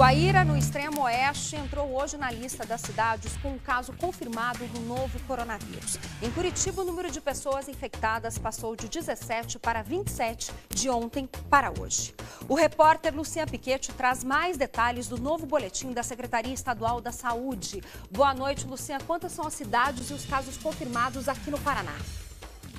Guaíra, no extremo oeste, entrou hoje na lista das cidades com um caso confirmado do novo coronavírus. Em Curitiba, o número de pessoas infectadas passou de 17 para 27 de ontem para hoje. O repórter Lucian Piquete traz mais detalhes do novo boletim da Secretaria Estadual da Saúde. Boa noite, Lucian. Quantas são as cidades e os casos confirmados aqui no Paraná?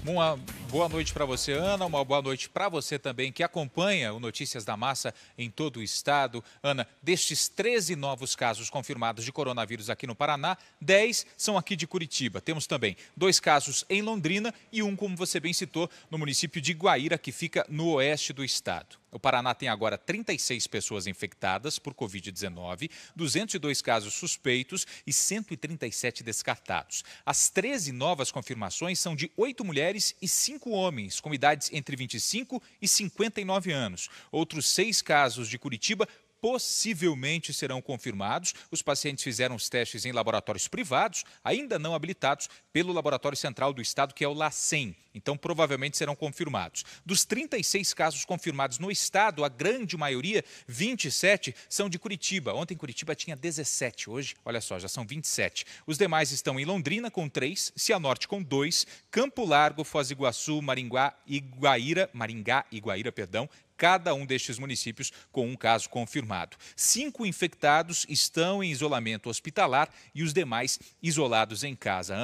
Uma boa noite para você, Ana. Uma boa noite para você também que acompanha o Notícias da Massa em todo o estado. Ana, destes 13 novos casos confirmados de coronavírus aqui no Paraná, 10 são aqui de Curitiba. Temos também dois casos em Londrina e um, como você bem citou, no município de Guaíra, que fica no oeste do estado. O Paraná tem agora 36 pessoas infectadas por Covid-19, 202 casos suspeitos e 137 descartados. As 13 novas confirmações são de 8 mulheres e 5 homens, com idades entre 25 e 59 anos. Outros seis casos de Curitiba possivelmente serão confirmados. Os pacientes fizeram os testes em laboratórios privados, ainda não habilitados pelo Laboratório Central do Estado, que é o LACEN. Então, provavelmente serão confirmados. Dos 36 casos confirmados no estado, a grande maioria, 27, são de Curitiba. Ontem Curitiba tinha 17, hoje, olha só, já são 27. Os demais estão em Londrina com 3, Cianorte com 2, Campo Largo, Foz do Iguaçu, Maringá, Iguaíra, Maringá, Iguaíra, perdão, cada um destes municípios com um caso confirmado. Cinco infectados estão em isolamento hospitalar e os demais isolados em casa.